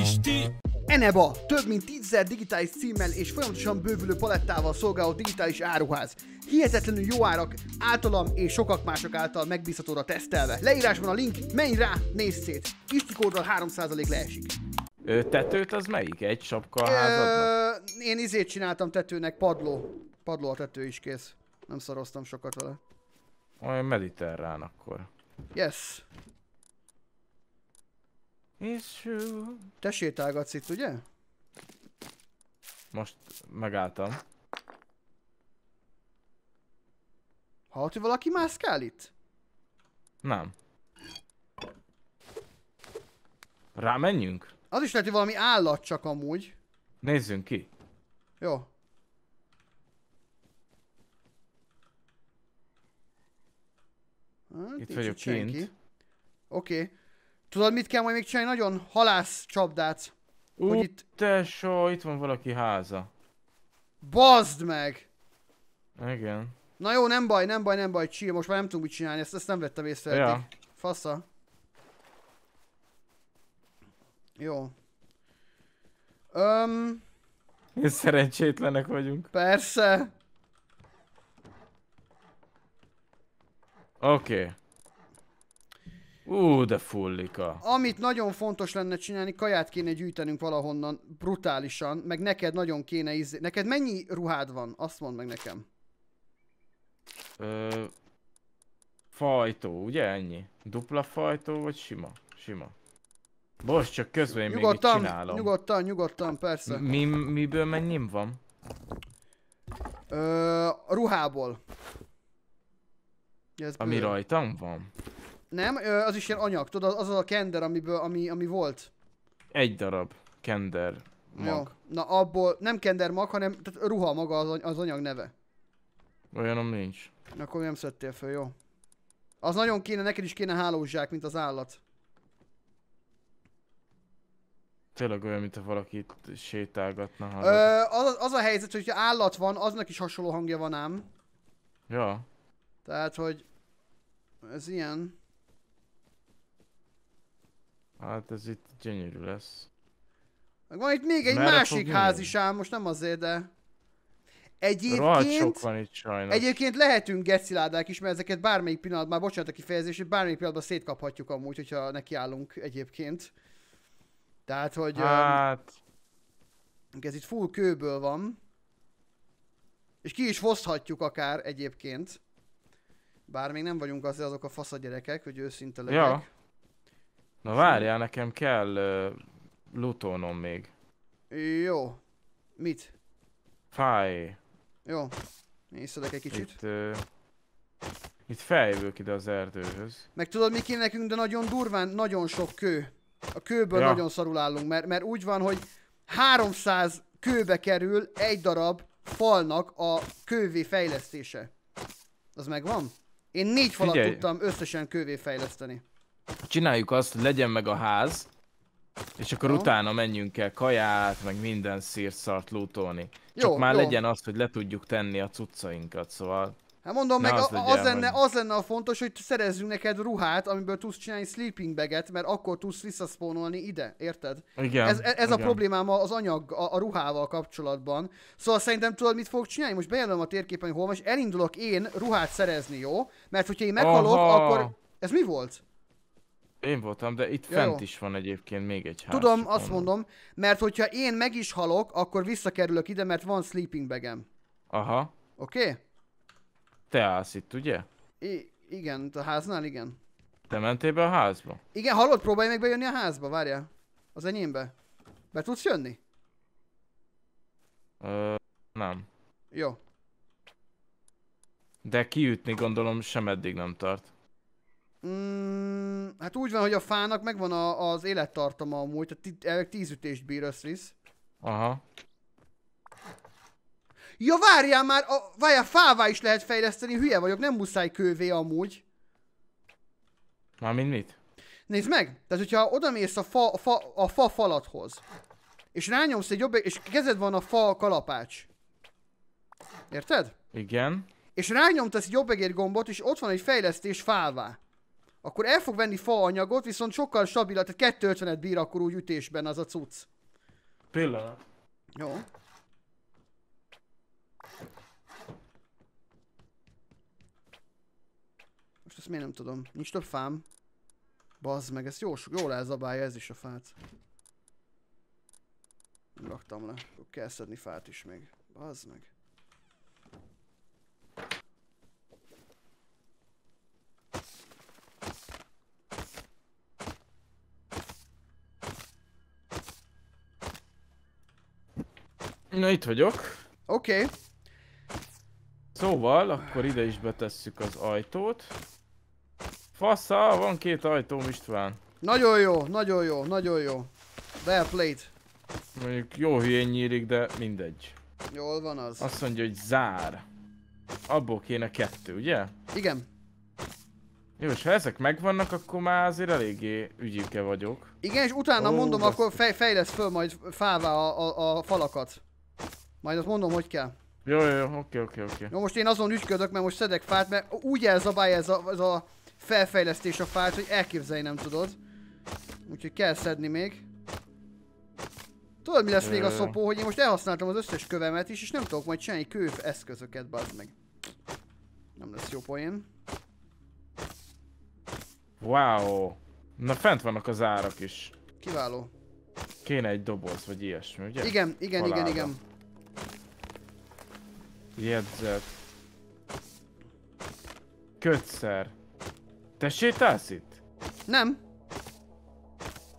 Pisti! Eneba, több mint tízzer digitális címmel és folyamatosan bővülő palettával szolgáló digitális áruház. Hihetetlenül jó árak, általam és sokak mások által megbízhatóra tesztelve. Leírásban a link, menj rá, nézz szét. Isti kóddal 3% leesik. Ö, tetőt az melyik? Egy sapka Ö, én izét csináltam tetőnek, padló. Padló a tető is kész. Nem szaroztam sokat vele. Olyan mediterrán akkor. Yes. És... Te sétálgatsz itt, ugye? Most megálltam. Hallott, hogy valaki mászkál itt? Nem. Rámenjünk? Az is lehet, hogy valami állat csak amúgy. Nézzünk ki. Jó. Hát, itt vagyok kint. Oké. Okay. Tudod, mit kell majd még csinálni? Nagyon halász csapdát. Ú, hogy itt... so, itt van valaki háza. Bazd meg! Igen. Na jó, nem baj, nem baj, nem baj, chill, most már nem tudunk mit csinálni, ezt, ezt nem vettem észre Ja. Fasza. Jó. Öm... És szerencsétlenek vagyunk. Persze. Oké. Okay. Ú, de fullika. Amit nagyon fontos lenne csinálni, kaját kéne gyűjtenünk valahonnan brutálisan, meg neked nagyon kéne ízni. Neked mennyi ruhád van? Azt mondd meg nekem. Ö... Fajtó, ugye ennyi? Dupla fajtó, vagy sima? Sima. Most csak közben én nyugodtan, még csinálom. Nyugodtan, nyugodtan, persze. Mi, miből mennyim van? Ö, ruhából. Ez Ami bőle. rajtam van? Nem, az is ilyen anyag, tudod, az az a kender, amiből, ami, ami volt. Egy darab kender mag. Jó. Na abból, nem kender mag, hanem tehát ruha maga az, az anyag neve. Olyanom nincs. Akkor nem szedtél föl, jó. Az nagyon kéne, neked is kéne hálózsák, mint az állat. Tényleg olyan, mint ha valakit sétálgatna. Ö, az, az a helyzet, hogy ha állat van, aznak is hasonló hangja van ám. Ja. Tehát, hogy... Ez ilyen. Hát ez itt gyönyörű lesz. Van itt még egy Merre másik házisám, most nem azért, de... Egyébként... sok van itt Egyébként lehetünk geciládák is, mert ezeket bármelyik pillanatban, bocsánat a hogy bármelyik pillanatban szétkaphatjuk amúgy, hogyha nekiállunk egyébként. Tehát, hogy... Hát... Um, ez itt full kőből van. És ki is foszthatjuk akár egyébként. Bár még nem vagyunk azért azok a fasz gyerekek, hogy őszinte legyek. Ja. Na várjál, nekem kell uh, lutónom még. Jó. Mit? Fáj. Jó. Észlek egy kicsit. Itt, uh, itt feljövök ide az erdőhöz. Meg tudod mi kéne nekünk, de nagyon durván, nagyon sok kő. A kőből ja. nagyon szarul állunk, mert, mert úgy van, hogy 300 kőbe kerül egy darab falnak a kővé fejlesztése. Az megvan? Én négy falat Figyelj. tudtam összesen kővé fejleszteni csináljuk azt, hogy legyen meg a ház, és akkor jó. utána menjünk el kaját, meg minden szírszart lootolni. Jó, Csak már jó. legyen az, hogy le tudjuk tenni a cuccainkat, szóval... Hát mondom ne meg, az, legyen, az, lenne, hogy... az lenne a fontos, hogy szerezzünk neked ruhát, amiből tudsz csinálni sleeping baget, mert akkor tudsz visszaszpónolni ide, érted? Igen. Ez, ez igen. a problémám az anyag, a, a ruhával kapcsolatban. Szóval szerintem tudod, mit fogok csinálni? Most bejelölöm a térképen, hogy hol és elindulok én ruhát szerezni, jó? Mert hogyha én meghalok, Aha. akkor... Ez mi volt? Én voltam, de itt ja, fent jó. is van egyébként még egy ház. Tudom, azt mondom. mondom, mert hogyha én meg is halok, akkor visszakerülök ide, mert van sleeping bagem. Aha. Oké? Okay? Te állsz itt, ugye? I igen, a háznál igen. Te mentél be a házba? Igen, hallod, próbálj meg bejönni a házba, várjál. Az enyémbe. Be tudsz jönni? Ö, nem. Jó. De kiütni gondolom sem eddig nem tart. Mm, hát úgy van, hogy a fának megvan a, az élettartama amúgy, tehát elég tíz ütést bír összvisz. Aha. Ja, várjál már, a, várjál, fává is lehet fejleszteni, hülye vagyok, nem muszáj kővé amúgy. Na, mind mit? Nézd meg, tehát hogyha odamész a fa, a fa, a fa falathoz, és rányomsz egy jobb, és kezed van a fa kalapács. Érted? Igen. És rányomtasz egy jobbegér gombot, és ott van egy fejlesztés fává akkor el fog venni faanyagot, viszont sokkal stabilabb, tehát 250-et bír akkor úgy ütésben az a cucc. Pillanat. Jó. Most ezt miért nem tudom. Nincs több fám. Bazd meg, ez jó, jól elzabálja ez is a fát. Nem raktam le. Kell szedni fát is még. Bazd meg. Na itt vagyok. Oké. Okay. Szóval, akkor ide is betesszük az ajtót. Fasza, van két ajtóm István. Nagyon jó, nagyon jó, nagyon jó. Well played. Mondjuk jó hülyén nyílik, de mindegy. Jól van az. Azt mondja, hogy zár. Abból kéne kettő, ugye? Igen. Jó, és ha ezek megvannak, akkor már azért eléggé ügyike vagyok. Igen, és utána oh, mondom, akkor fej, fejlesz föl majd fává a, a, a falakat. Majd azt mondom, hogy kell. Jó, jó, jó, oké, oké, oké. Jó, most én azon ügyködök, mert most szedek fát, mert úgy elzabálja ez a, ez a felfejlesztés a fát, hogy elképzelni nem tudod. Úgyhogy kell szedni még. Tudod mi lesz még a szopó, hogy én most elhasználtam az összes kövemet is, és nem tudok majd csinálni kőf eszközöket, bazd meg. Nem lesz jó poén. Wow. Na fent vannak az árak is. Kiváló. Kéne egy doboz, vagy ilyesmi, ugye? Igen, igen, Halálda. igen, igen. Jegyzet. Kötszer. Te sétálsz itt? Nem.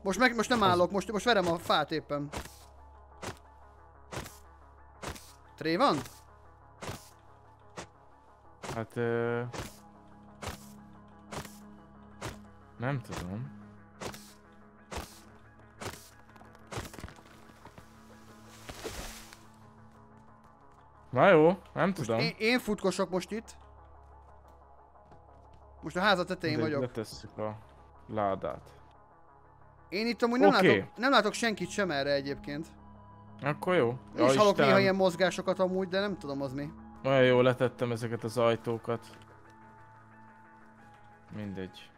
Most meg, most nem állok, most, most verem a fát éppen. Tré van? Hát... Ö... Nem tudom. Na jó, nem tudom. én, én futkosok most itt. Most a háza tetején De vagyok. Letesszük a ládát. Én itt amúgy nem, okay. látok, nem látok senkit sem erre egyébként. Akkor jó. Én ja, is hallok Isten. néha ilyen mozgásokat amúgy, de nem tudom az mi. Olyan jó, letettem ezeket az ajtókat. Mindegy.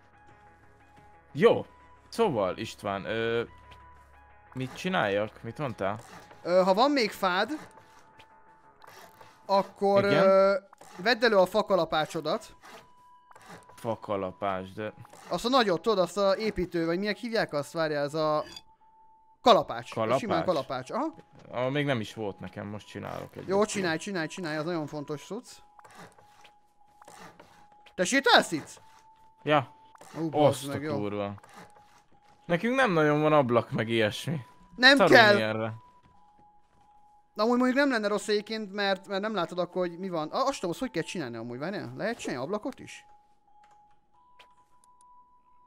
Jó. Szóval István, ö, mit csináljak? Mit mondtál? Ö, ha van még fád, akkor uh, vedd elő a fakalapácsodat. Fakalapács, de... Azt a nagyot, tudod, azt a építő, vagy minek hívják azt, várjál, ez a... Kalapács. Kalapács? Simán kalapács, aha. A, még nem is volt nekem, most csinálok egy. Jó, csinálj, csinálj, csinálj, az nagyon fontos cucc. Te sétálsz itt? Ja. Ó, Azt meg, a kurva. Nekünk nem nagyon van ablak, meg ilyesmi. Nem Szarul kell! erre. Na, amúgy mondjuk nem lenne rossz egyébként, mert, mert nem látod akkor, hogy mi van. azt tudom, hogy kell csinálni amúgy, várjál. Lehet csinálni ablakot is?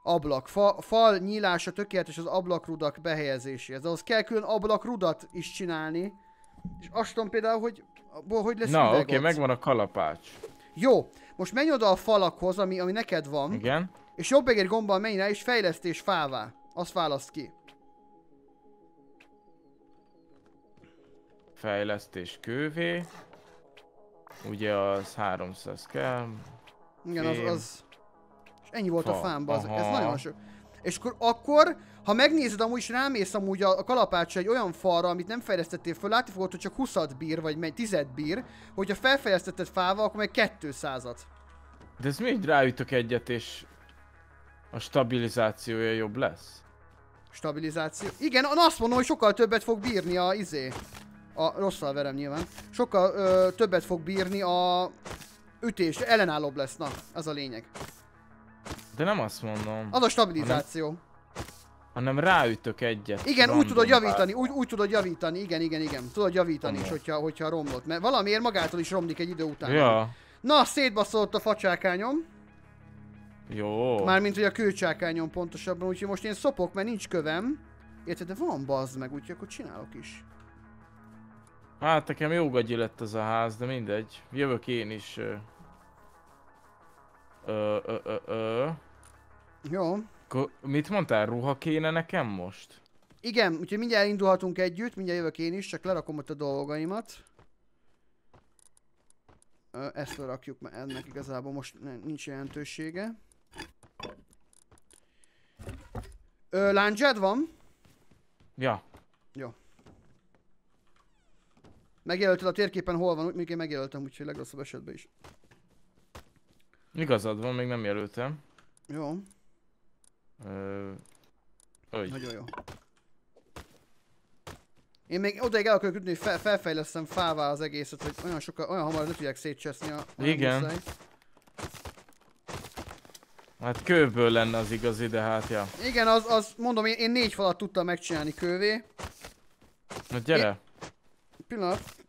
Ablak. Fa, fal nyílása tökéletes az ablakrudak behelyezéséhez. Ahhoz kell külön ablakrudat is csinálni. És azt tudom például, hogy abból hogy lesz Na, oké, okay, megvan a kalapács. Jó, most menj oda a falakhoz, ami, ami neked van. Igen. És jobb egy gombbal menj rá, és fejlesztés fává. Azt választ ki. Fejlesztés kővé. Ugye az 300 kell. Igen, az, az... És ennyi volt Fa. a fámba, az, ez nagyon sok. És akkor, akkor, ha megnézed, amúgy is rámész amúgy a, a egy olyan falra, amit nem fejlesztettél föl, látni fogod, hogy csak 20 bír, vagy 10 bír, hogyha felfejlesztetted fával, akkor meg 200-at. De ez miért ráütök egyet, és a stabilizációja jobb lesz? Stabilizáció? Igen, azt mondom, hogy sokkal többet fog bírni a izé. A rosszal verem nyilván. Sokkal ö, többet fog bírni a ütés, ellenállóbb lesz, na, az a lényeg. De nem azt mondom. Az a stabilizáció. Hanem, hanem ráütök egyet. Igen, úgy tudod javítani, úgy, úgy tudod javítani, igen, igen, igen. Tudod javítani Amor. is, hogyha, hogyha romlott. Mert valamiért magától is romlik egy idő után. Ja. Na, szétbaszolott a facsákányom. Jó. Mármint, hogy a kőcsákányom pontosabban, úgyhogy most én szopok, mert nincs kövem. Érted, de van bazd meg, úgyhogy akkor csinálok is. Hát nekem jó gagyi lett ez a ház, de mindegy. Jövök én is. Ö, ö, ö, ö, ö. Jó. K mit mondtál, ruha kéne nekem most? Igen, úgyhogy mindjárt indulhatunk együtt, mindjárt jövök én is, csak lerakom ott a dolgaimat. Ö, ezt lerakjuk, mert ennek igazából most nincs jelentősége. Ö, lándzsád van? Ja. Jó. Megjelölted a térképen hol van, még én megjelöltem, úgyhogy legrosszabb esetben is. Igazad van, még nem jelöltem. Jó. Ö... Nagyon jó. Én még odaig el akarok ütni, hogy fe felfejlesztem fává az egészet, hogy olyan, sokkal olyan hamar ne tudják szétcseszni a... Igen. Hát kőből lenne az igazi, de hát ja. Igen, az, az mondom, én, én négy falat tudtam megcsinálni kővé. Na gyere. Én... Pillanat.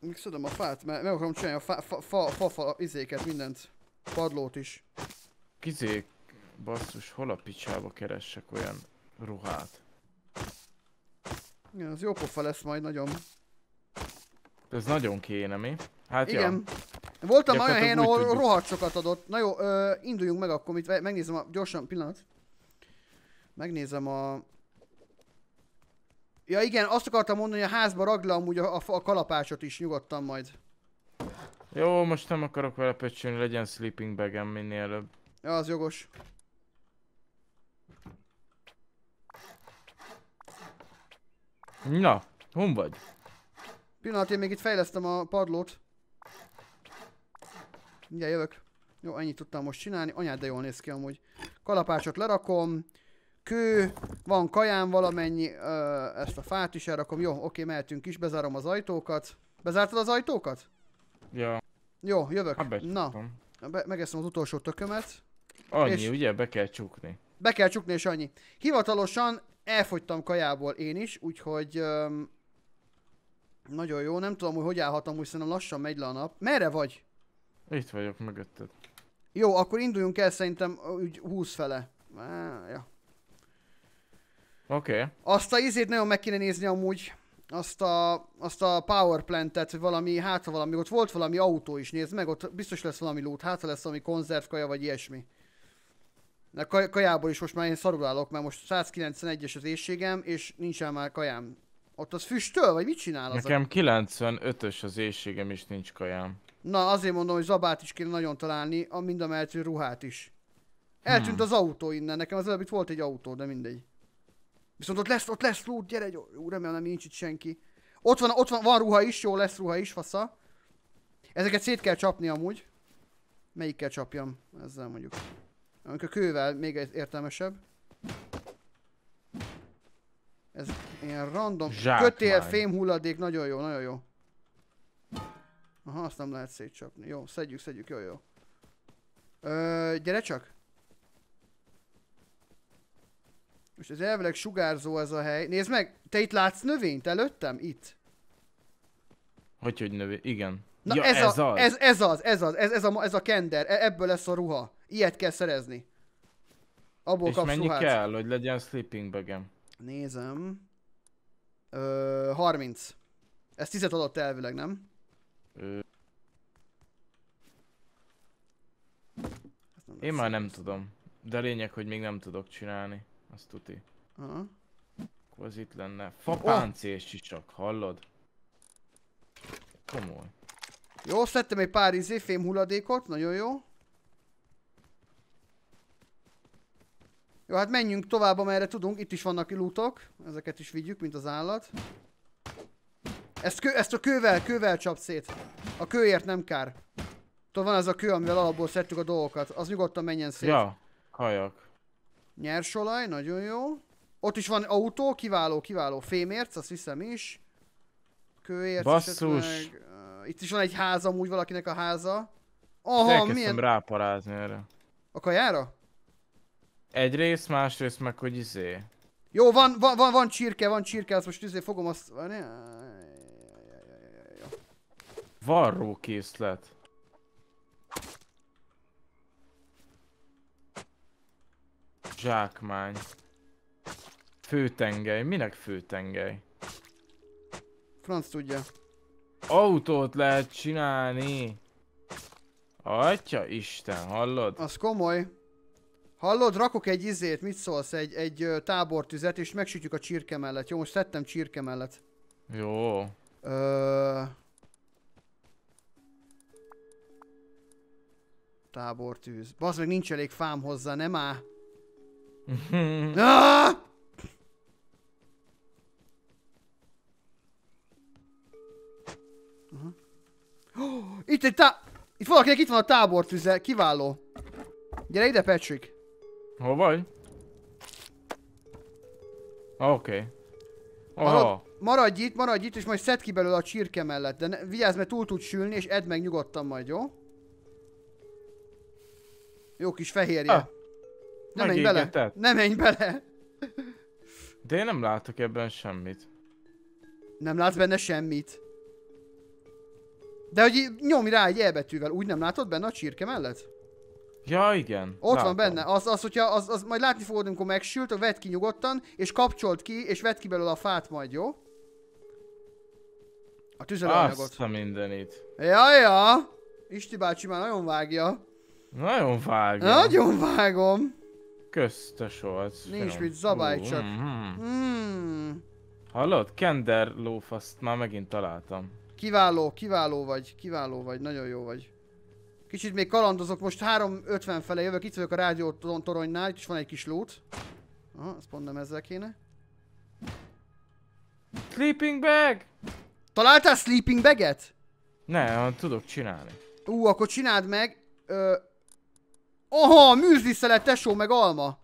Még szedem a fát, mert meg akarom csinálni a fa, fa, fa, fa, izéket, mindent. Padlót is. Kizék, basszus, hol a picsába keressek olyan ruhát? Igen, az jó pofa lesz majd nagyon. Ez nagyon kéne, mi? Hát Igen. Ja. Voltam olyan helyen, ahol rohadt sokat adott. Na jó, ö, induljunk meg akkor, itt megnézem a... Gyorsan, pillanat. Megnézem a... Ja igen, azt akartam mondani, hogy a házba ragd le amúgy a, a, a kalapácsot is nyugodtan majd. Jó, most nem akarok vele pöcsülni, legyen sleeping bagem minél előbb. Ja, az jogos. Na, hon vagy? Pillanat, én még itt fejlesztem a padlót. Mindjárt jövök. Jó, ennyit tudtam most csinálni. Anyád, de jól néz ki amúgy. Kalapácsot lerakom kő, van kaján valamennyi, ö, ezt a fát is elrakom. Jó, oké, mehetünk is, bezárom az ajtókat. Bezártad az ajtókat? Ja. Jó, jövök. Hát Na, be, megeszem az utolsó tökömet. Annyi, és ugye? Be kell csukni. Be kell csukni, és annyi. Hivatalosan elfogytam kajából én is, úgyhogy... Öm, nagyon jó, nem tudom, hogy hogy állhatom, úgy szerintem lassan megy le a nap. Merre vagy? Itt vagyok mögötted. Jó, akkor induljunk el szerintem úgy 20 fele. Ja, Oké. Okay. Azt a izét nagyon meg kéne nézni amúgy, azt a, azt a power plantet, hogy valami, hát ha valami, ott volt valami autó is, nézd meg, ott biztos lesz valami lót, hát ha lesz valami konzervkaja vagy ilyesmi. Na kaj, kajából is most már én szarul állok, mert most 191-es az éjségem, és nincsen már kajám. Ott az füstöl, vagy mit csinál az? Nekem 95-ös az éjségem, és nincs kajám. Na, azért mondom, hogy zabát is kéne nagyon találni, a mind a ruhát is. Hmm. Eltűnt hmm. az autó innen, nekem az előbb itt volt egy autó, de mindegy. Viszont ott lesz, ott lesz lút, gyere, jó, jó remélem nem nincs itt senki. Ott van, ott van, van ruha is, jó lesz ruha is, fasza. Ezeket szét kell csapni amúgy. Melyikkel csapjam? Ezzel mondjuk. Amikor kővel még értelmesebb. Ez ilyen random. Zsákmány. Kötél, fém hulladék, nagyon jó, nagyon jó. Aha, azt nem lehet szétcsapni. Jó, szedjük, szedjük, jó, jó. Ö, gyere csak. Most ez elvileg sugárzó ez a hely. Nézd meg, te itt látsz növényt előttem? Itt. Hogy, hogy növény? Igen. Na ja, ez, ez, a, az. Ez, ez az, ez az, ez, ez, a, ez a kender, e, ebből lesz a ruha. Ilyet kell szerezni. Abból És kapsz mennyi ruhát. kell, hogy legyen sleeping bagem? Nézem. Ö, 30. Ez 10 adott elvileg, nem? Ö... Én már nem tudom. De lényeg, hogy még nem tudok csinálni. Azt tuti. Aha. Akkor az itt lenne. Fapáncél csak, hallod? Komoly. Jó, szedtem egy pár izé fém hulladékot, nagyon jó. Jó, hát menjünk tovább, amerre tudunk. Itt is vannak ilútok. Ezeket is vigyük, mint az állat. Ezt, kö, ezt a kővel, kővel csap szét. A kőért nem kár. Tudod, van ez a kő, amivel alapból szedtük a dolgokat. Az nyugodtan menjen szét. Ja, kajak. Nyersolaj, nagyon jó. Ott is van autó, kiváló, kiváló. Fémérc, azt hiszem is. Kőérc Basszus. Meg. Eh, itt is van egy háza, amúgy valakinek a háza. Aha, Elkezdtem milyen... ráparázni erre. A kajára? Egyrészt, másrészt meg, hogy izé. Jó, van, van, van, van csirke, van csirke, azt most izé fogom azt... van. Varrókészlet. Zsákmány. Főtengely. Minek főtengely? Franc tudja. Autót lehet csinálni. Atya Isten, hallod? Az komoly. Hallod, rakok egy izét, mit szólsz, egy, egy tábortüzet, és megsütjük a csirke mellett. Jó, most tettem csirke mellett. Jó. Ö... Tábortűz. Bazd meg, nincs elég fám hozzá, nem á? Mhm. ah! oh, itt egy tá... Itt valakinek itt van a tábortüze, kiváló. Gyere ide, Patrick. Hol vagy? Ah, oké. Okay. Ah, Marad, ah. maradj itt, maradj itt, és majd szed ki belőle a csirke mellett. De ne, vigyázz, mert túl tud sülni, és edd meg nyugodtan majd, jó? Jó kis fehérje. Ah. Nem menj bele! Nem menj bele! De én nem látok ebben semmit. Nem látsz benne semmit. De hogy nyomj rá egy elbetűvel, úgy nem látod benne a csirke mellett? Ja, igen. Ott látom. van benne. Az, az, hogyha, az, az majd látni fogod, amikor megsült, vedd ki nyugodtan, és kapcsolt ki, és vedd ki belőle a fát majd, jó? A tüzelőanyagot. Azt a mindenit. Ja, ja. Isti bácsi már nagyon vágja. Nagyon vágja. Nagyon vágom köztes volt. Nincs mit zabálj csak. Mhm. Hmm. Hallod? Kender lófaszt már megint találtam. Kiváló, kiváló vagy, kiváló vagy, nagyon jó vagy. Kicsit még kalandozok, most 3.50 fele jövök, itt vagyok a rádió toronynál, itt is van egy kis lút. Aha, azt nem ezzel kéne. Sleeping bag! Találtál sleeping baget? Ne, tudok csinálni. Ú, akkor csináld meg. Ö, Aha, szelet, tesó, meg alma.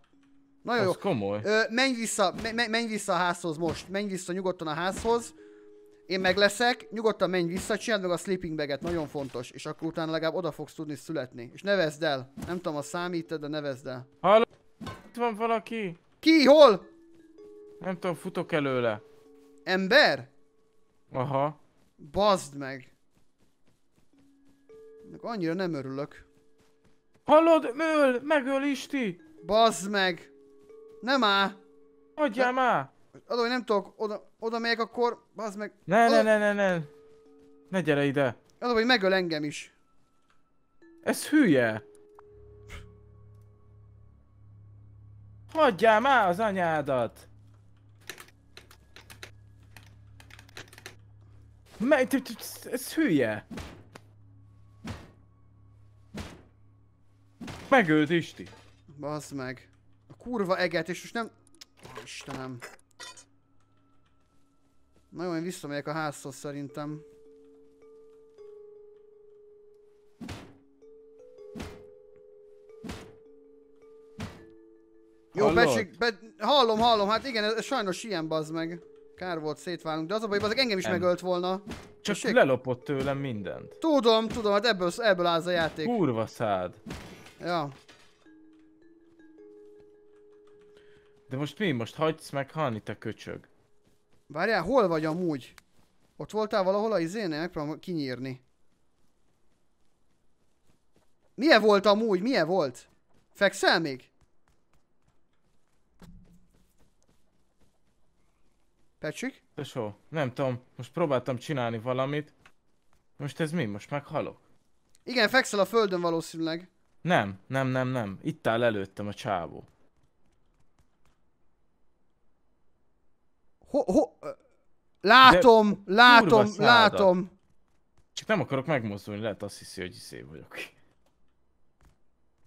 Nagyon Ez jó. komoly. Ö, menj, vissza, me, menj vissza a házhoz most. Menj vissza nyugodtan a házhoz. Én meg leszek, nyugodtan menj vissza, csináld meg a sleeping baget, nagyon fontos. És akkor utána legalább oda fogsz tudni születni. És nevezd el. Nem tudom, a számít, de nevezd el. Halló? Itt van valaki? Ki? Hol? Nem tudom, futok előle. Ember? Aha. Bazd meg. Annyira nem örülök. Hallod? Möl, Megöl Isti! Bazd meg! Nem á! Adjál De... már! Adó, hogy nem tudok, oda, oda megyek akkor, bazd meg. Ne, oda... ne, ne, ne, ne. Ne gyere ide. Adó, hogy megöl engem is. Ez hülye. Hagyjál már az anyádat. Mert ez hülye. megölt Isti. Bazd meg. A kurva eget, és most nem... Oh, Istenem. Na jó, én visszamegyek a házhoz szerintem. Jó, becsik, be... hallom, hallom, hát igen, ez, ez sajnos ilyen bazd meg. Kár volt szétválunk, de az a baj, bazd engem is nem. megölt volna. Csak Tessék? lelopott tőlem mindent. Tudom, tudom, hát ebből, ebből áll a játék. Kurva szád. Ja. De most mi? Most hagysz halni, te köcsög. Várjál, hol vagy amúgy? Ott voltál valahol a izénél? Megpróbálom kinyírni. Milyen volt amúgy? Milyen volt? Fekszel még? Pecsik? Tesó, nem tudom, most próbáltam csinálni valamit. Most ez mi? Most meghalok? Igen, fekszel a földön valószínűleg. Nem, nem, nem, nem. Itt áll előttem a csávó. Ho, ho, látom, De, látom, látom. Csak nem akarok megmozdulni, lehet azt hiszi, hogy iszé vagyok.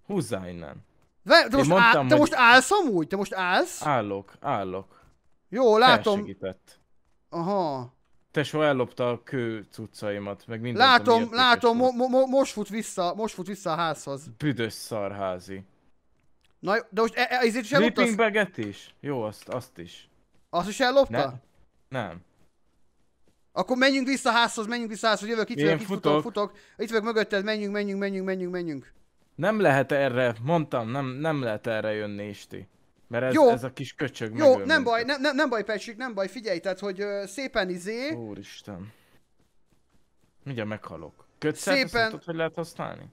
Húzzá innen. De, de most, mondtam, áll, te hogy... most állsz amúgy? Te most állsz? Állok, állok. Jó, látom. Felsegített. Aha soha ellopta a kő cuccaimat, meg mindent, Látom, látom, mo- mo- most fut vissza, most fut vissza a házhoz. Büdös szarházi. Na de most e- e- ezért is ellopta? Sleeping baget is? Jó, azt, azt is. Azt is ellopta? Ne? Nem. Akkor menjünk vissza a házhoz, menjünk vissza a házhoz, jövök, itt Én vagyok, futok. futok, futok. Itt vagyok mögötted, menjünk, menjünk, menjünk, menjünk, menjünk. Nem lehet erre, mondtam, nem, nem lehet erre jönni, Isti. Mert ez, Jó. ez a kis köcsög Jó, megöl nem baj, nem, nem, nem baj, Pecsik, nem baj, figyelj, tehát, hogy ö, szépen izé... Úristen. Mindjárt meghalok. Kötszert szépen... Tudod, hogy lehet használni?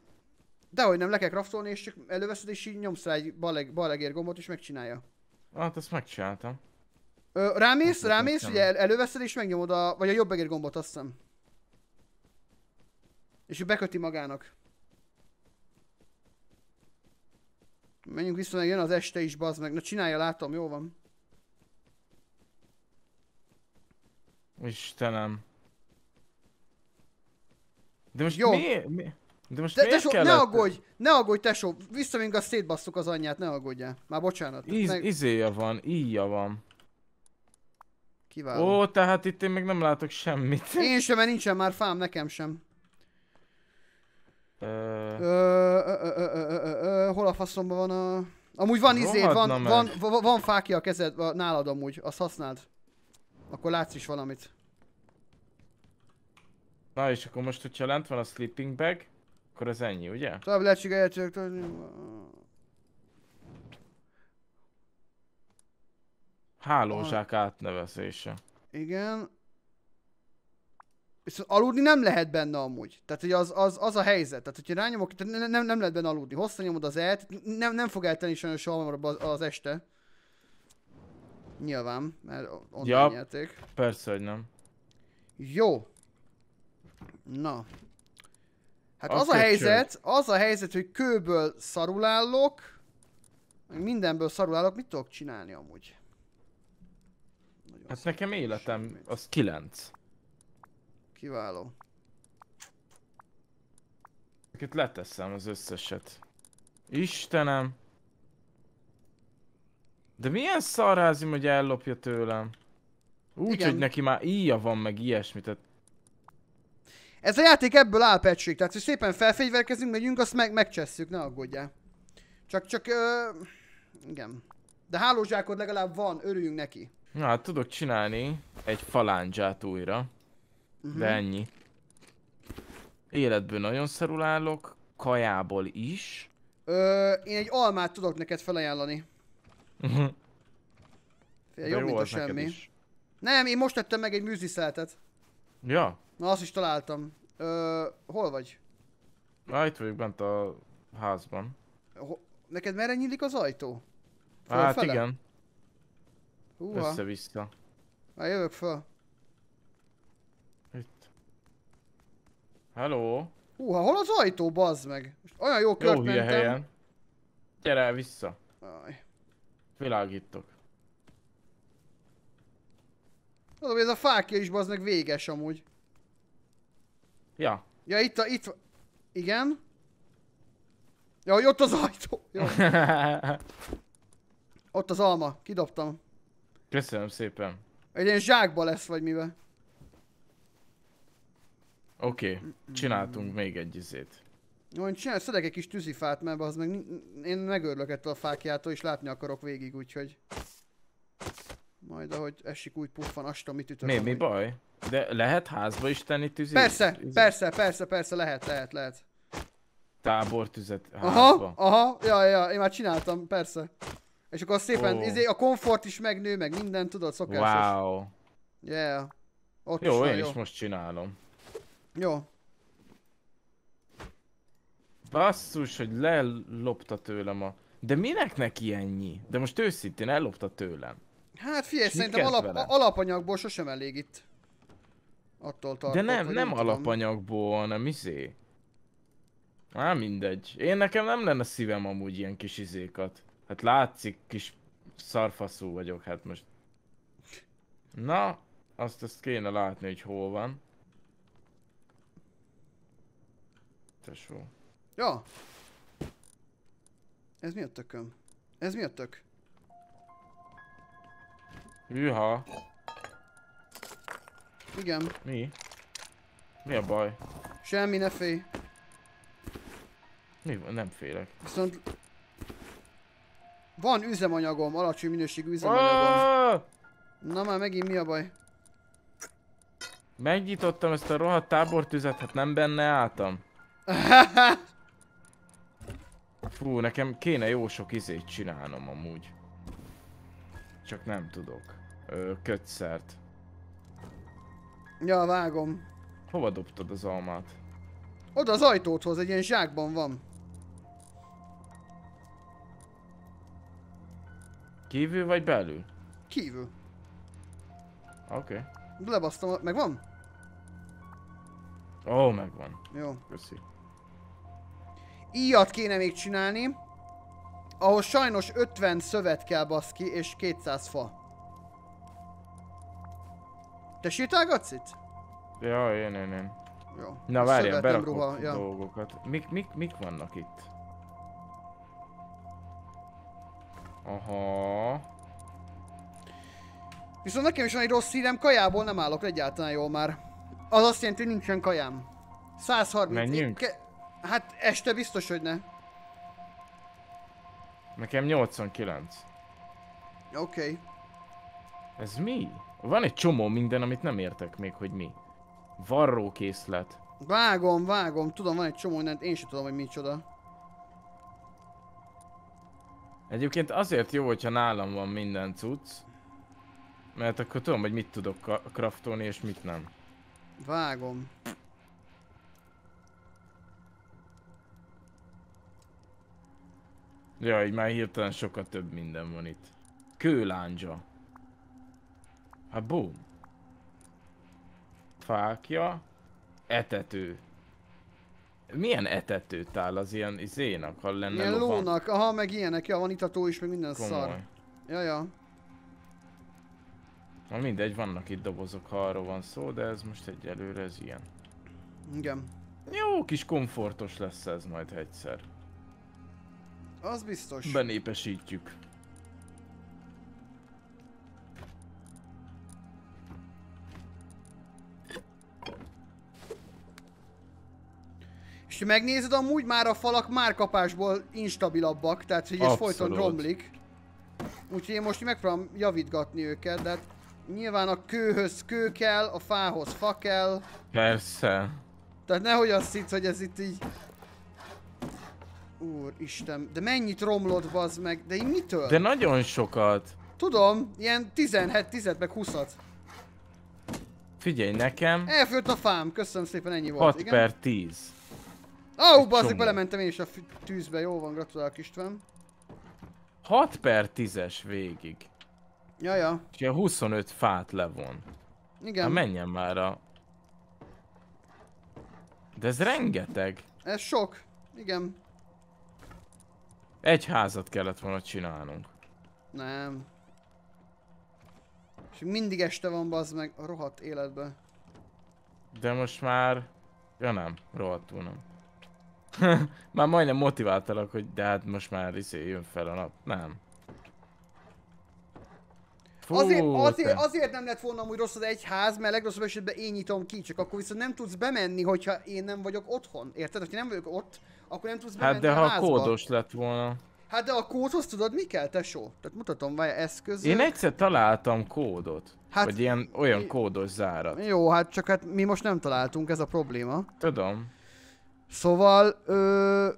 Dehogy nem, le kell craftolni, és csak előveszed, és így nyomsz rá egy baleg, balegér gombot, és megcsinálja. Hát ezt megcsináltam. Ö, rámész, azt rámész, ugye el, előveszed, és megnyomod a, vagy a jobb egér gombot, azt hiszem. És ő beköti magának. Menjünk vissza, meg jön az este is, bazd meg. Na csinálja, látom, jó van. Istenem. De most jó. Mi? De most de, miért tesó, Ne aggódj, ne aggódj tesó, visszamink a szétbasszuk az anyját, ne aggódjál. Már bocsánat. Íz, meg... Izéja van, íja van. Kiváló. Ó, tehát itt én még nem látok semmit. Én sem, mert nincsen már fám, nekem sem. Hol a faszomban van a... Amúgy van izé, van, van, van, van fákja a kezed, nálad amúgy, azt használd. Akkor látsz is valamit. Na és akkor most, hogyha lent van a sleeping bag, akkor ez ennyi, ugye? Tovább lehetségelhetők tudni. Hálózsák átnevezése. Igen. Viszont aludni nem lehet benne amúgy. Tehát, hogy az, az, az a helyzet. Tehát, hogyha rányomok, tehát nem, nem, nem lehet benne aludni. Hosszan nyomod az et, nem, nem fog eltenni sajnos hamarabb az, az este. Nyilván, mert online ja, játék. persze, hogy nem. Jó. Na. Hát az, az a helyzet, cső. az a helyzet, hogy kőből szarulállok, mindenből szarulállok, mit tudok csinálni amúgy? Nagyon hát nekem életem az 9. Kiváló. Itt leteszem az összeset. Istenem. De milyen szarházim, hogy ellopja tőlem? Úgy, Igen. hogy neki már íja van, meg ilyesmit. Tehát... Ez a játék ebből áll, Patrick. Tehát, hogy szépen felfegyverkezünk, megyünk, azt meg megcsesszük, ne aggódjál. Csak, csak, ö... Igen. De hálózsákod legalább van, örüljünk neki. Na, hát tudok csinálni egy falándzsát újra. Uh-huh. De ennyi. Életből nagyon szarul állok, kajából is. Ö, én egy almát tudok neked felajánlani. Uh-huh. Fél, jobb, jó mint a semmi. Nem, én most tettem meg egy műziszeltet. Ja. Na, azt is találtam. Ö, hol vagy? Na, itt vagyok bent a házban. Ho- neked merre nyílik az ajtó? Hát Fölfele? Hát igen. Húha. Össze-vissza. Már jövök föl. Hello? Húha, hol az ajtó, bazd meg? Most olyan jó kört Jó helyen. Gyere el vissza. Aj. Világítok. Tudom, ez a fákja is bazd meg véges amúgy. Ja. Ja, itt a, itt Igen? Ja, hogy ott az ajtó. Jó. ott az alma, kidobtam. Köszönöm szépen. Egy ilyen zsákba lesz, vagy mivel? Oké, okay. csináltunk mm. még egy izét. Mondj, csinálj, szedek egy kis tűzifát, mert az meg én megörlök ettől a fákjától, és látni akarok végig, úgyhogy... Majd ahogy esik úgy puffan, azt mit ütök. Mi, mi baj? De lehet házba is tenni tűzifát. Persze, tüzet? Izé. persze, persze, persze, lehet, lehet, lehet. Tábortüzet házba. Aha, aha, ja, ja, én már csináltam, persze. És akkor szépen, oh. izé, a komfort is megnő, meg minden, tudod, szokásos. Wow. Yeah. Ott jó, is én jó. is most csinálom. Jó. Basszus, hogy lelopta tőlem a... De minek neki ennyi? De most őszintén ellopta tőlem. Hát figyelj, S szerintem alap, alapanyagból sosem elég itt. Attól tartok, De nem, nem alapanyagból, hanem izé. Á, mindegy. Én nekem nem lenne szívem amúgy ilyen kis izékat. Hát látszik, kis szarfaszú vagyok, hát most. Na, azt azt kéne látni, hogy hol van. tesó. Ja! Ez mi a tököm? Ez mi a tök? Hűha. Igen. Mi? Mi a baj? Semmi, ne félj. Mi van? Nem félek. Viszont... Van üzemanyagom, alacsony minőségű üzemanyagom. Ah! Na már megint mi a baj? Megnyitottam ezt a rohadt tábortüzet, hát nem benne álltam. Fú, nekem kéne jó sok izét csinálnom amúgy. Csak nem tudok. Ö, kötszert. Ja, vágom. Hova dobtad az almát? Oda az ajtóthoz, egy ilyen zsákban van. Kívül vagy belül? Kívül. Oké. Okay. Lebasztam, megvan? Ó, oh, megvan. Jó. Köszönöm. Ilyat kéne még csinálni, ahhoz sajnos 50 szövet kell baszki, és 200 fa. Te sétálgatsz itt? Ja, én, én, én. Jó. Na várjál, berakok ruha, ja. dolgokat. Mik, mik, mik vannak itt? Aha. Viszont nekem is van egy rossz hírem, kajából nem állok egyáltalán jól már. Az azt jelenti, hogy nincsen kajám. 130. Menjünk? Ke Hát este biztos, hogy ne. Nekem 89. Oké. Okay. Ez mi? Van egy csomó minden, amit nem értek még, hogy mi. Varrókészlet. Vágom, vágom, tudom, van egy csomó mindent, én sem tudom, hogy micsoda. Egyébként azért jó, hogyha nálam van minden cucc. Mert akkor tudom, hogy mit tudok kraftolni és mit nem. Vágom. Ja, így már hirtelen sokkal több minden van itt. Kőláncsa. Hát boom. Fákja. Etető. Milyen etető áll az ilyen izénak, ha lenne Ilyen lovan? lónak, aha, meg ilyenek, ja, van tó is, meg minden Komoly. szar. Ja, ja. Na mindegy, vannak itt dobozok, ha arról van szó, de ez most egyelőre ez ilyen. Igen. Jó, kis komfortos lesz ez majd egyszer. Az biztos. Benépesítjük. És ha megnézed, amúgy már a falak már kapásból instabilabbak, tehát hogy ez Abszolút. folyton romlik. Úgyhogy én most megpróbálom javítgatni őket, de hát nyilván a kőhöz kő kell, a fához fa kell. Persze. Tehát nehogy azt hitt, hogy ez itt így Úristen, de mennyit romlott bazd meg, de én mitől? De nagyon sokat. Tudom, ilyen 17, 10 meg 20-at. Figyelj nekem. Elfőtt a fám, köszönöm szépen, ennyi volt. 6 igen? per 10. Ó, oh, bazzik, belementem én is a tűzbe, jó van, gratulálok István. 6 per 10-es végig. Jaja. És ilyen 25 fát levon. Igen. Hát menjen már a... De ez rengeteg. Ez sok. Igen. Egy házat kellett volna csinálnunk. Nem. És mindig este van bazd meg a rohadt életben. De most már... Ja nem, rohadtul nem. már majdnem motiváltalak, hogy de hát most már izé jön fel a nap. Nem. Fú, azért, azért, azért nem lett volna amúgy rossz az egy ház, mert legrosszabb esetben én nyitom ki, csak akkor viszont nem tudsz bemenni, hogyha én nem vagyok otthon. Érted? Ha nem vagyok ott, akkor nem tudsz hát bemenni Hát de ha házba. kódos lett volna. Hát de a kódhoz tudod mi kell, tesó? Tehát mutatom, vagy eszköz. Én egyszer találtam kódot. Hát, vagy ilyen, olyan mi... kódos zárat. Jó, hát csak hát mi most nem találtunk, ez a probléma. Tudom. Szóval, ö...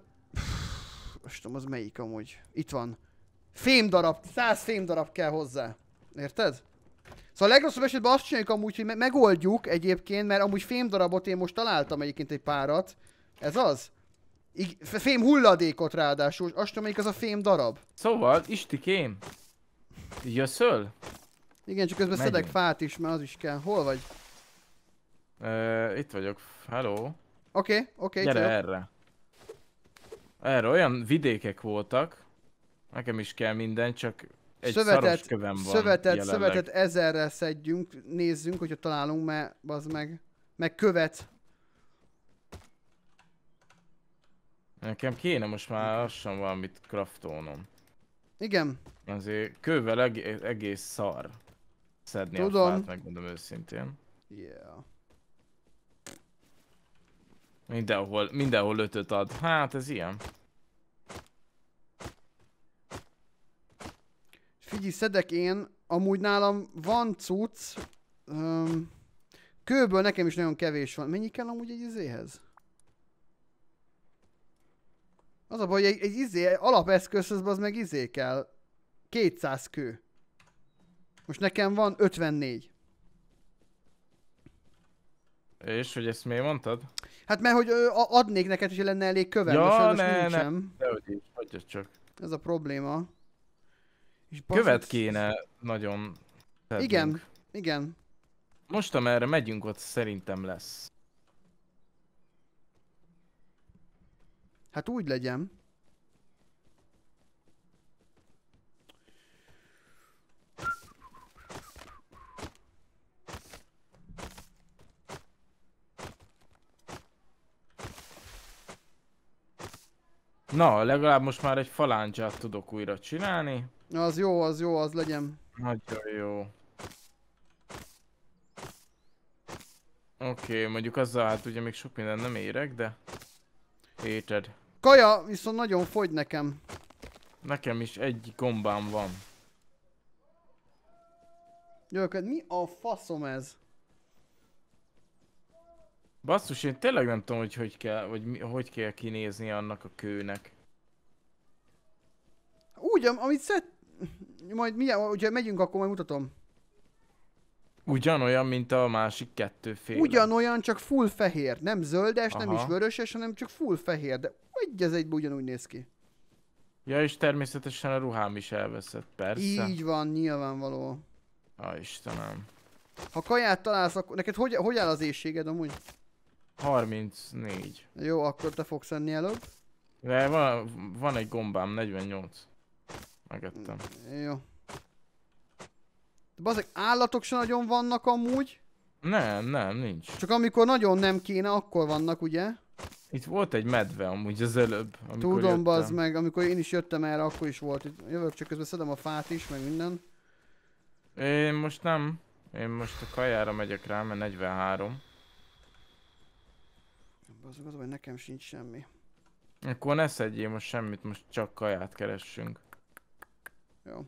Most tudom, az melyik amúgy. Itt van. Fém darab, száz fém darab kell hozzá. Érted? Szóval a legrosszabb esetben azt csináljuk amúgy, hogy me megoldjuk egyébként, mert amúgy darabot én most találtam egyébként egy párat. Ez az? Ig fém hulladékot ráadásul, azt tudom, az a fém darab. Szóval, Istikém, jösszöl? Igen, csak közben Megyünk. szedek fát is, mert az is kell. Hol vagy? Uh, itt vagyok. Hello. Oké, okay, oké, okay, Gyere itt erre. Erre olyan vidékek voltak. Nekem is kell minden, csak egy szövetet, kövem van szövetet, jelenleg. szövetet ezerre szedjünk, nézzünk, hogyha találunk, mert az meg, meg követ. Nekem kéne most már lassan valamit kraftolnom. Igen. Azért kővel eg egész szar szedni Tudom. a fát, megmondom őszintén. Yeah. Mindenhol, mindenhol ötöt ad. Hát ez ilyen. Figyelj, szedek én, amúgy nálam van cucc, um, kőből nekem is nagyon kevés van. Mennyi kell amúgy egy izéhez? Az a baj, hogy egy, egy izé, egy alapeszközhöz az meg izé kell. 200 kő. Most nekem van 54. És hogy ezt miért mondtad? Hát mert hogy ö, adnék neked, hogy lenne elég kövel, ja, de sajnos ne, nincsen. ne. sem. Dehogy csak. Ez a probléma. És Követ az... kéne nagyon szednünk. Igen, igen. Most amerre megyünk, ott szerintem lesz. Hát úgy legyen. Na, legalább most már egy falándzsát tudok újra csinálni. Az jó, az jó, az legyen. Nagyon jó. Oké, okay, mondjuk azzal hát ugye még sok minden nem érek, de... Éted. Kaja viszont nagyon fogy nekem. Nekem is egy gombám van. Jövök, mi a faszom ez? Basszus, én tényleg nem tudom, hogy hogy kell, vagy hogy kell kinézni annak a kőnek. Úgy, amit szed... Majd mindjárt, ugye megyünk, akkor majd mutatom. Ugyanolyan, mint a másik kettőféle. Ugyanolyan, csak full fehér. Nem zöldes, Aha. nem is vöröses, hanem csak full fehér. De egy ez egyben ugyanúgy néz ki. Ja, és természetesen a ruhám is elveszett, persze. Így van, nyilvánvaló. A Istenem. Ha kaját találsz, akkor neked hogy, hogy áll az éjséged amúgy? 34. Jó, akkor te fogsz enni előbb. De van, van egy gombám, 48. Megettem. Jó. De bazeg, állatok se nagyon vannak amúgy. Nem, nem, nincs. Csak amikor nagyon nem kéne, akkor vannak, ugye? Itt volt egy medve amúgy az előbb, amikor Tudom, bazd meg, amikor én is jöttem erre, akkor is volt. Itt jövök, csak közben szedem a fát is, meg minden. Én most nem. Én most a kajára megyek rá, mert 43 az az, hogy nekem sincs semmi. Akkor ne szedjél most semmit, most csak kaját keressünk. Jó.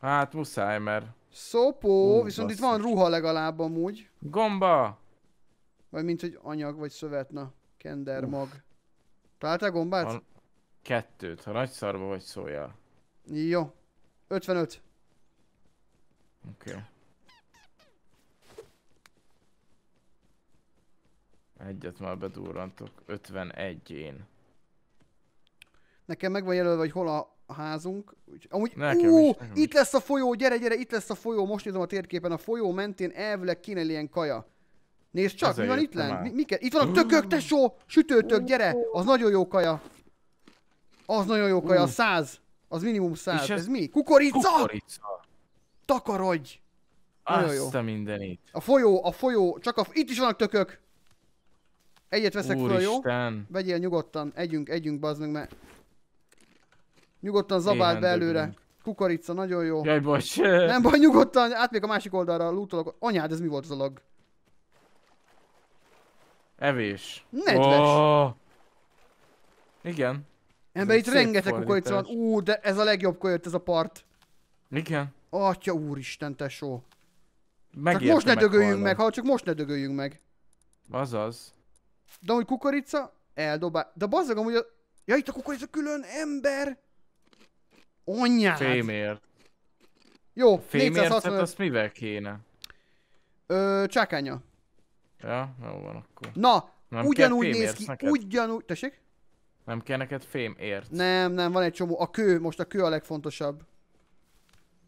Hát muszáj, mert... Szopó, Hú, viszont basszus. itt van ruha legalább amúgy. Gomba! Vagy mint, hogy anyag vagy szövetna. Kendermag. Uf. Találtál gombát? Van kettőt, ha nagy szarba vagy szója. Jó. 55. Oké. Okay. Egyet már bedurrantok. 51 én. Nekem meg van jelölve, hogy hol a házunk. Úgy, amúgy, nekem ú, is, nekem itt is. lesz a folyó, gyere, gyere, itt lesz a folyó. Most nézem a térképen, a folyó mentén elvileg kéne ilyen kaja. Nézd csak, Ezzel mi van itt lent? Mi, mi Itt van a tökök, tesó! Sütőtök, gyere! Az nagyon jó kaja. Az nagyon jó kaja, az száz. Az minimum száz. Ez, ez mi? Kukorica? Kukorica. Takarodj! Nagyon Azt jó. a mindenit. A folyó, a folyó, csak a... Itt is vannak tökök! Egyet veszek Úristen. föl, jó? Vegyél nyugodtan, együnk, együnk bazdmeg, mert... Nyugodtan zabáld be előre. Kukorica, nagyon jó. Jaj, bocs. Nem baj, nyugodtan, átmegyek a másik oldalra, lootolok. Anyád, ez mi volt az a lag? Evés. Nedves. Oh. Igen. Ember, itt rengeteg kukorica van. Ú, de ez a legjobb jött ez a part. Igen. Atya úristen, tesó. Megérte csak most ne dögöljünk meg, ha csak most ne dögöljünk meg. Azaz. De hogy kukorica, eldobál. De bazzag amúgy a... Ja, itt a kukorica külön ember! Anyád! Fémért. Jó, Fémért, hát azt mivel kéne? Ö, csákánya. Ja, jó van akkor. Na, nem ugyanúgy néz ki, neked? ugyanúgy... Tessék? Nem kell neked fémért. Nem, nem, van egy csomó. A kő, most a kő a legfontosabb.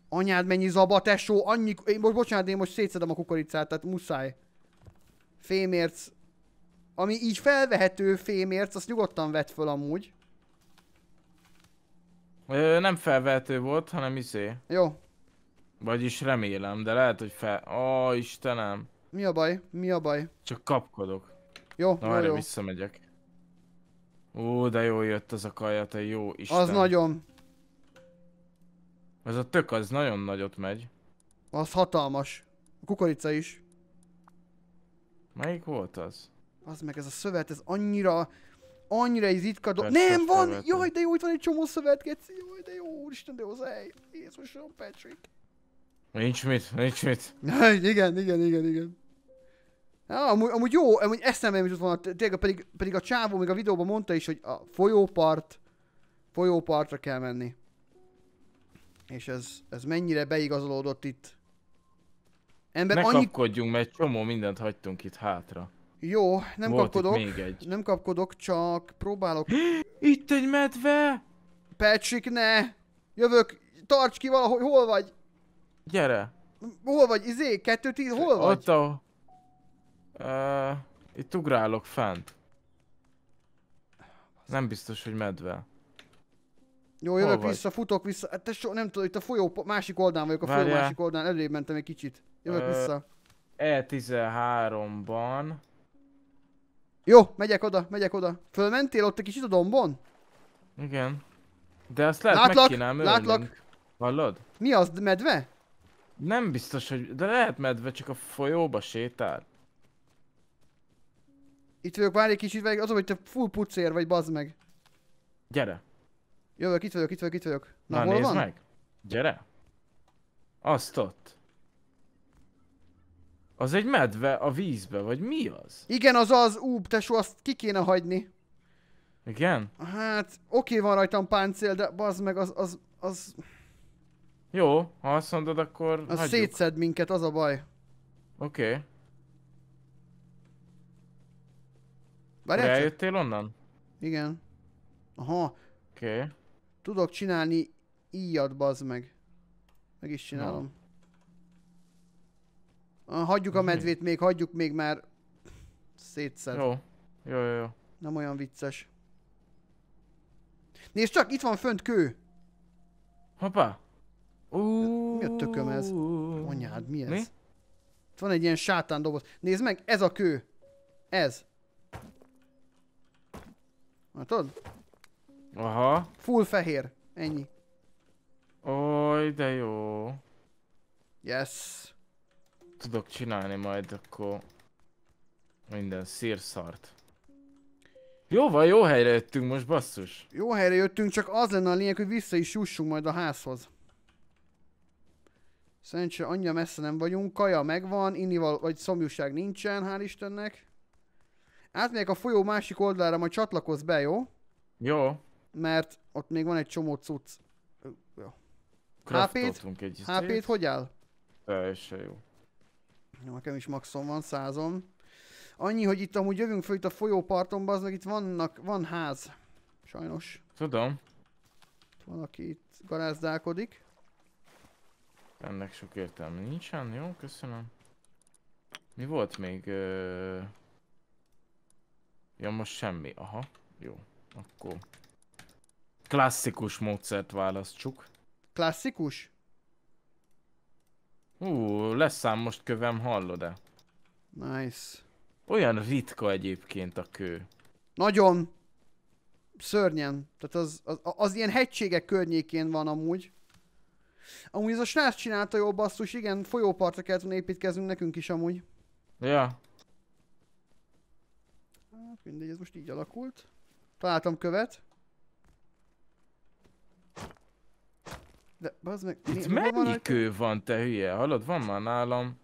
Anyád mennyi zaba, tesó, annyi... Én most bocsánat, én most szétszedem a kukoricát, tehát muszáj. Fémérc ami így felvehető fémért, azt nyugodtan vett föl amúgy. Ö, nem felvehető volt, hanem izé. Jó. Vagyis remélem, de lehet, hogy fel... Ó, oh, Istenem. Mi a baj? Mi a baj? Csak kapkodok. Jó, Na, jó, jó. visszamegyek. Ó, de jó jött az a kaja, te jó Isten. Az nagyon. Ez a tök az nagyon nagyot megy. Az hatalmas. A kukorica is. Melyik volt az? Az meg ez a szövet, ez annyira, annyira egy ritka do... Persze, nem, van! Felvetni. Jaj, de jó, itt van egy csomó szövet, geci, jaj, de jó, úristen, de az hely. Jézusom, Patrick. Nincs mit, nincs mit. igen, igen, igen, igen. Ja, amúgy, amúgy jó, amúgy eszembe nem ott van, tényleg pedig, pedig a csávó még a videóban mondta is, hogy a folyópart, folyópartra kell menni. És ez, ez mennyire beigazolódott itt. Ember ne annyi... kapkodjunk, mert csomó mindent hagytunk itt hátra. Jó, nem Volt kapkodok. Még egy. Nem kapkodok, csak próbálok. Itt egy medve! Patrick, ne! Jövök, tarts ki valahogy, hol vagy? Gyere. Hol vagy, izé, kettő tíz, hol vagy? Ott a... Uh, itt ugrálok fent. Nem biztos, hogy medve. Jó, jövök hol vissza, vagy? futok vissza. Hát te so, nem tudod, itt a folyó másik oldalán vagyok, a Várjá. folyó másik oldalán, előbb mentem egy kicsit. Jövök uh, vissza. E13-ban... Jó, megyek oda, megyek oda. Fölmentél ott egy kicsit a dombon? Igen. De azt lehet látlak, meg kéne Látlak. Hallod? Mi az, medve? Nem biztos, hogy... De lehet medve, csak a folyóba sétál. Itt vagyok, várj egy kicsit, az, hogy te full pucér vagy, bazd meg. Gyere. Jövök, itt vagyok, itt vagyok, itt vagyok. Na, Na hol nézd van? meg. Gyere. Azt ott. Az egy medve a vízbe, vagy mi az? Igen, az az, ú, tesó, azt ki kéne hagyni. Igen? Hát, oké van rajtam páncél, de bazd meg, az, az, az... Jó, ha azt mondod, akkor Az hagyjuk. szétszed minket, az a baj. Oké. Okay. Várjál Eljöttél onnan? Igen. Aha. Oké. Okay. Tudok csinálni íjat, bazd meg. Meg is csinálom. No. Hagyjuk a mhm. medvét még, hagyjuk még már. Szétszed. Jó. Jó, jó, jó. Nem olyan vicces. Nézd csak, itt van fönt kő. Hoppá. mi a tököm ez? Anyád, mi ez? Mi? Itt van egy ilyen sátán doboz. Nézd meg, ez a kő. Ez. Látod? Aha. Full fehér. Ennyi. Oj, de jó. Yes tudok csinálni majd, akkor minden szírszart. Jó van, jó helyre jöttünk most, basszus. Jó helyre jöttünk, csak az lenne a lényeg, hogy vissza is jussunk majd a házhoz. Szerencsére annyira messze nem vagyunk, kaja megvan, innival vagy szomjúság nincsen, hál' Istennek. Átmegyek a folyó másik oldalára, majd csatlakozz be, jó? Jó. Mert ott még van egy csomó cucc. Jó. HP-t? HP-t hogy áll? Teljesen jó. Nekem is maxon van, százon. Annyi, hogy itt amúgy jövünk föl itt a folyóparton, az meg itt vannak, van ház. Sajnos. Tudom. Itt van, aki itt garázdálkodik. Ennek sok értelme nincsen, jó, köszönöm. Mi volt még? Ja, most semmi. Aha, jó. Akkor klasszikus módszert választsuk. Klasszikus? Ú, lesz ám most kövem, hallod-e? Nice. Olyan ritka egyébként a kő. Nagyon. Szörnyen. Tehát az, az, az ilyen hegységek környékén van amúgy. Amúgy ez a srác csinálta jó basszus, igen, folyópartra kellett volna építkeznünk nekünk is amúgy. Ja. Hát mindegy, ez most így alakult. Találtam követ. De az meg... Itt mi, mennyi kő van, te hülye? Hallod, van már nálam.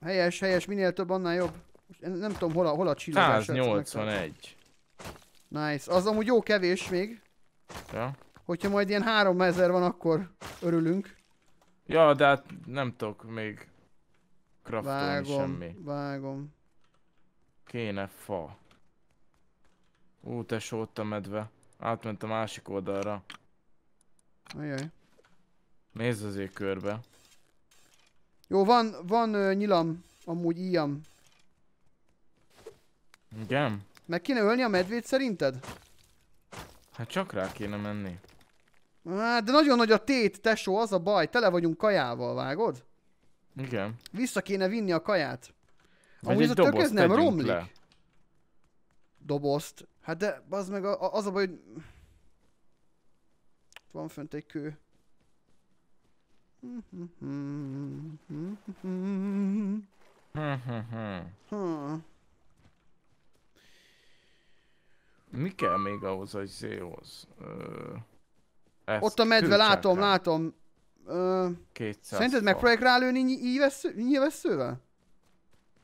Helyes, helyes, minél több, annál jobb. Most nem tudom, hol a, hol a csillagás. 181. Nice. Az amúgy jó kevés még. Ja. Hogyha majd ilyen 3000 van, akkor örülünk. Ja, de hát nem tudok még craftolni vágom, semmi. Vágom. Kéne fa. Ú, te a medve. Átment a másik oldalra. Ajaj. Nézd azért körbe. Jó, van, van uh, nyilam, amúgy íjam. Igen? Meg kéne ölni a medvét szerinted? Hát csak rá kéne menni. Hát, de nagyon nagy a tét, tesó, az a baj. Tele vagyunk kajával, vágod? Igen. Vissza kéne vinni a kaját. Vagy amúgy ez a tök, ez nem romlik. Le. Dobozt. Hát de, az meg a, a, az a baj, hogy... Van fönt egy kő. Hmm. Mi kell még ahhoz, hogy zéhoz? Ezt Ott a medve, látom, kell. látom. Ö, 200 Szerinted megpróbálják rálőni nyilvesszővel?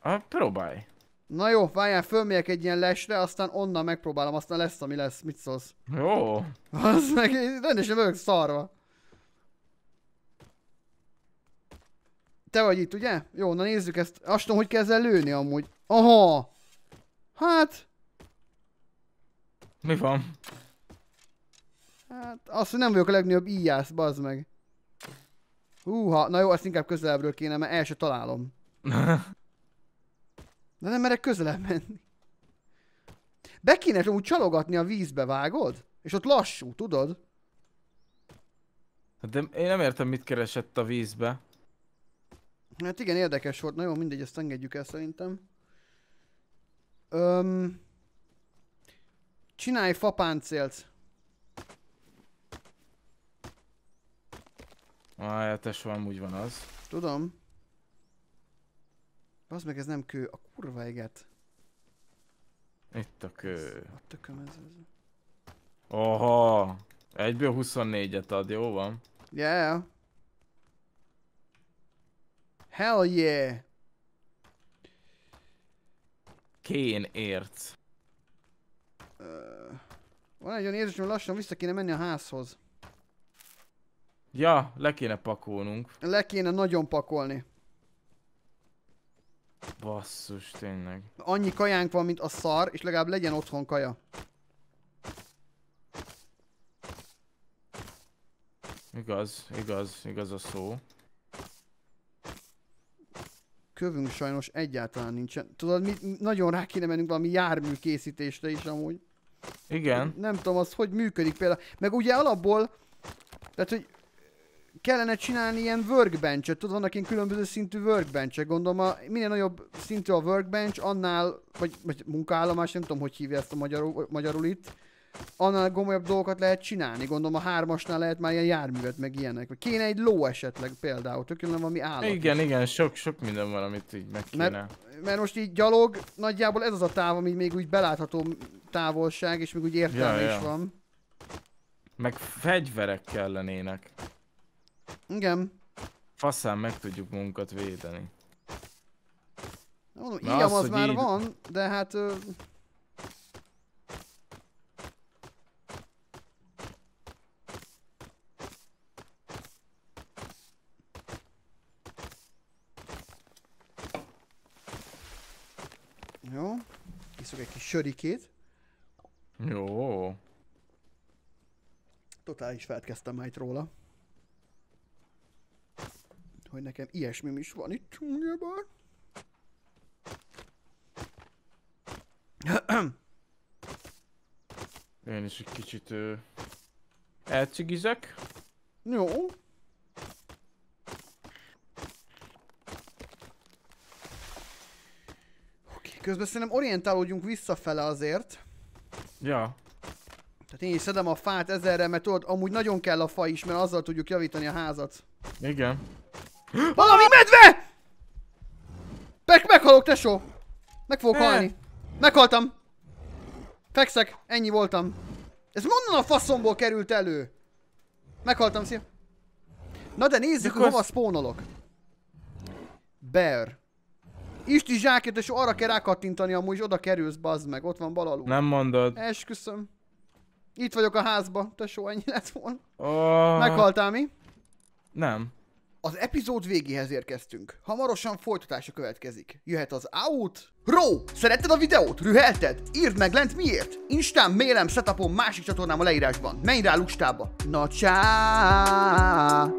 Hát próbálj. Na jó, várjál, fölmegyek egy ilyen lesre, aztán onnan megpróbálom, aztán lesz, ami lesz, mit szólsz? Jó. Az meg rendesen vagyok szarva. Te vagy itt, ugye? Jó, na nézzük ezt. Azt tudom, hogy kezd el lőni amúgy. Aha! Hát... Mi van? Hát, azt, hogy nem vagyok a legnagyobb íjász, bazd meg. Húha, na jó, ezt inkább közelebbről kéne, mert el se találom. De nem merek közelebb menni. Be kéne úgy csalogatni a vízbe, vágod? És ott lassú, tudod? Hát de én nem értem, mit keresett a vízbe. Hát igen, érdekes volt. Na jó, mindegy, ezt engedjük el szerintem. Öm, csinálj fapáncélt. Áj, ah, tesó, úgy van az. Tudom. Az meg ez nem kő, a kurva eget. Itt a kő. a tököm ez. ez. Oha! Egyből 24-et ad, jó van? Yeah. Hell yeah! Kén ért. Uh, van egy olyan érzés, hogy lassan vissza kéne menni a házhoz. Ja, le kéne pakolnunk. Le kéne nagyon pakolni. Basszus, tényleg. Annyi kajánk van, mint a szar, és legalább legyen otthon kaja. Igaz, igaz, igaz a szó kövünk sajnos egyáltalán nincsen. Tudod, mi nagyon rá kéne mennünk valami jármű készítésre is amúgy. Igen. Nem tudom, az hogy működik például. Meg ugye alapból, tehát hogy kellene csinálni ilyen workbench -et. tudod, vannak ilyen különböző szintű workbench -ek. Gondolom, a, minél nagyobb szintű a workbench, annál, vagy, vagy munkaállomás, nem tudom, hogy hívja ezt a magyarul, magyarul itt, annál komolyabb dolgokat lehet csinálni. Gondolom a hármasnál lehet már ilyen járművet, meg ilyenek. Vagy kéne egy ló esetleg például, tök valami állat. Igen, is. igen, sok, sok minden van, amit így meg kéne. Mert, mert most így gyalog, nagyjából ez az a táv, ami még úgy belátható távolság, és még úgy értelme ja, ja. is van. Meg fegyverek kellenének. Igen. Faszán meg tudjuk munkat védeni. Mondom, Na, az, az már így... van, de hát... Ö... Jó. Iszok egy kis sörikét. Jó. Totális feltkeztem már itt róla. Hogy nekem ilyesmi is van itt csúnyában. Én is egy kicsit Uh, elcigizek. Jó. Közben szerintem orientálódjunk visszafele azért. Ja. Tehát én is szedem a fát ezerre, mert tudod, amúgy nagyon kell a fa is, mert azzal tudjuk javítani a házat. Igen. Valami medve! Pek meghalok, tesó! Meg fogok halni. Meghaltam. Fekszek, ennyi voltam. Ez mondan a faszomból került elő. Meghaltam, szia. Na de nézzük, Mikor... hova spónolok. Bear. Isti zsákért, és arra kell rákattintani, amúgy oda kerülsz, bazd meg, ott van bal alul. Nem mondod. Esküszöm. Itt vagyok a házba, tesó, ennyi lett volna. Oh. Meghaltál mi? Nem. Az epizód végéhez érkeztünk. Hamarosan folytatása következik. Jöhet az out. Ró, szeretted a videót? Rühelted? Írd meg lent miért? Instán, mailem, setupom, másik csatornám a leírásban. Menj rá lustába. Na csá!